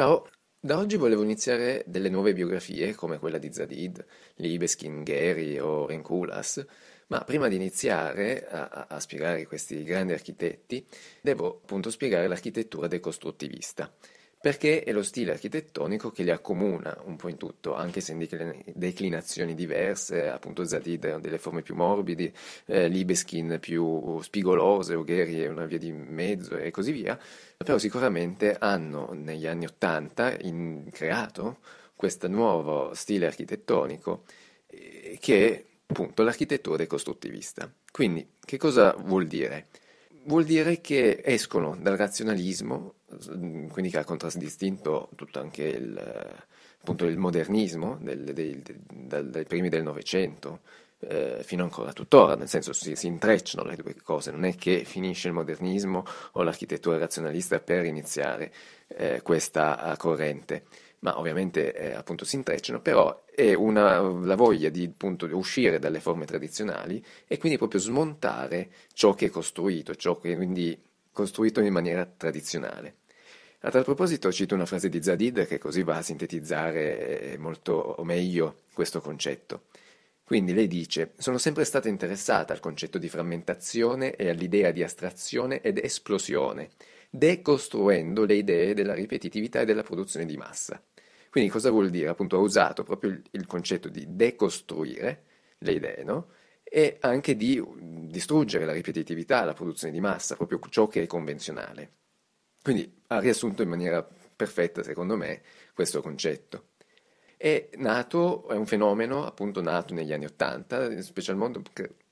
Ciao! Da oggi volevo iniziare delle nuove biografie, come quella di Zadid, Libeskin, Gary o Renkulas, ma prima di iniziare a, a, spiegare questi grandi architetti, devo appunto spiegare l'architettura decostruttivista perché è lo stile architettonico che li accomuna un po' in tutto, anche se in declinazioni diverse, appunto Zadid ha delle forme più morbide, eh, Libeskin più spigolose, Ogheri è una via di mezzo e così via, però sicuramente hanno negli anni Ottanta creato questo nuovo stile architettonico eh, che è appunto l'architettura decostruttivista. Quindi che cosa vuol dire? Vuol dire che escono dal razionalismo Mm, quindi che ha contraddistinto tutto anche il, eh, appunto, il modernismo del, del, del, dai primi del Novecento eh, fino ancora a tuttora, nel senso si, si, intrecciano le due cose, non è che finisce il modernismo o l'architettura razionalista per iniziare eh, questa eh, corrente, ma ovviamente eh, appunto si intrecciano, però è una, la voglia di appunto, uscire dalle forme tradizionali e quindi proprio smontare ciò che è costruito, ciò che quindi costruito in maniera tradizionale. A tal proposito cito una frase di Zadid che così va a sintetizzare eh, molto meglio questo concetto. Quindi lei dice, sono sempre stata interessata al concetto di frammentazione e all'idea di astrazione ed esplosione, decostruendo le idee della ripetitività e della produzione di massa. Quindi cosa vuol dire? Appunto ha usato proprio il concetto di decostruire le idee, no? E anche di distruggere la ripetitività, la produzione di massa, proprio ciò che è convenzionale. Quindi ha riassunto in maniera perfetta, secondo me, questo concetto. È nato, è un fenomeno appunto nato negli anni Ottanta, in special modo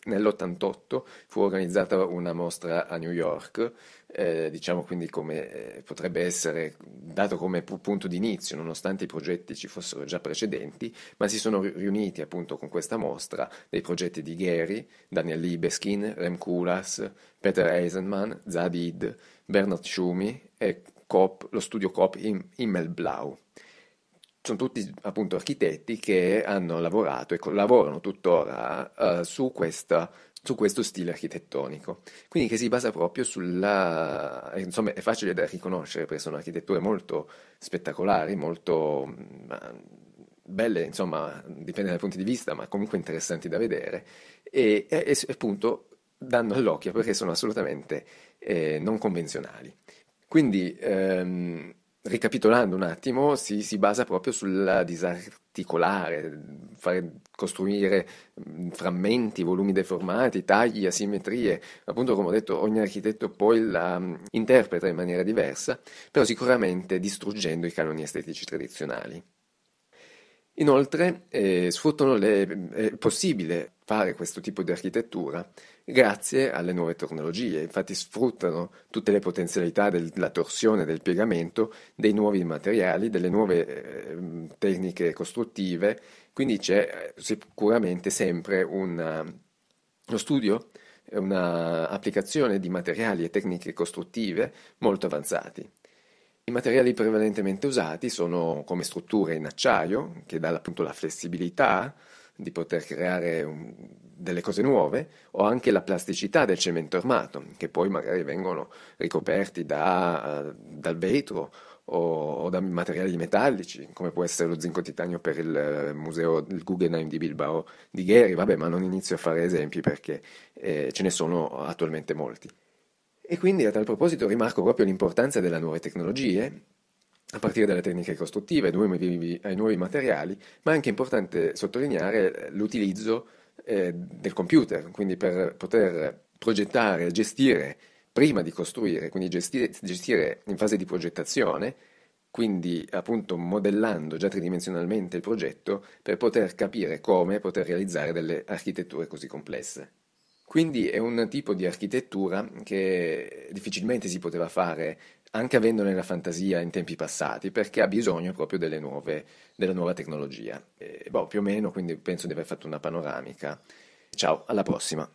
Nell'88 fu organizzata una mostra a New York, eh, diciamo quindi come eh, potrebbe essere dato come pu- punto inizio, nonostante i progetti ci fossero già precedenti, ma si sono riuniti appunto con questa mostra dei progetti di Gary, Daniel Libeskin, Rem Koolhaas, Peter Eisenman, Zadid, Bernard Schumi e Kopp, lo studio Kopp Himmelblau. Im- sono tutti appunto architetti che hanno lavorato e lavorano tuttora uh, su, questa, su questo stile architettonico, quindi che si basa proprio sulla... Eh, insomma è facile da riconoscere perché sono architetture molto spettacolari, molto mm, belle, insomma, dipende dai punti di vista, ma comunque interessanti da vedere, e, e, e appunto danno all'occhio perché sono assolutamente eh, non convenzionali. Quindi ehm, Ricapitolando un attimo, si, si basa proprio sul disarticolare, fare, costruire frammenti, volumi deformati, tagli, asimmetrie. Appunto, come ho detto, ogni architetto poi la interpreta in maniera diversa, però sicuramente distruggendo i canoni estetici tradizionali. Inoltre, eh, sfruttano le eh, possibile fare questo tipo di architettura grazie alle nuove tecnologie, infatti sfruttano tutte le potenzialità della torsione, del piegamento, dei nuovi materiali, delle nuove eh, tecniche costruttive, quindi c'è eh, sicuramente sempre una, uno studio, eh, un'applicazione di materiali e tecniche costruttive molto avanzati. I materiali prevalentemente usati sono come strutture in acciaio, che dà appunto la flessibilità, di poter creare un, delle cose nuove, o anche la plasticità del cemento armato, che poi magari vengono ricoperti da, eh, dal vetro o, o, da materiali metallici, come può essere lo zinco titanio per il eh, museo del Guggenheim di Bilbao di Gheri, vabbè, ma non inizio a fare esempi perché eh, ce ne sono attualmente molti. E quindi a tal proposito rimarco proprio l'importanza delle nuove tecnologie a partire dalle tecniche costruttive, ai eh, nuovi materiali, ma è anche importante sottolineare eh, l'utilizzo eh, del computer, quindi per poter progettare, gestire prima di costruire, quindi gestire, gestire in fase di progettazione, quindi appunto modellando già tridimensionalmente il progetto per poter capire come poter realizzare delle architetture così complesse. Quindi è un tipo di architettura che difficilmente si poteva fare anche avendone la fantasia in tempi passati, perché ha bisogno proprio nuove, della nuova tecnologia. E, boh, più o meno, quindi penso di aver fatto una panoramica. Ciao, alla prossima!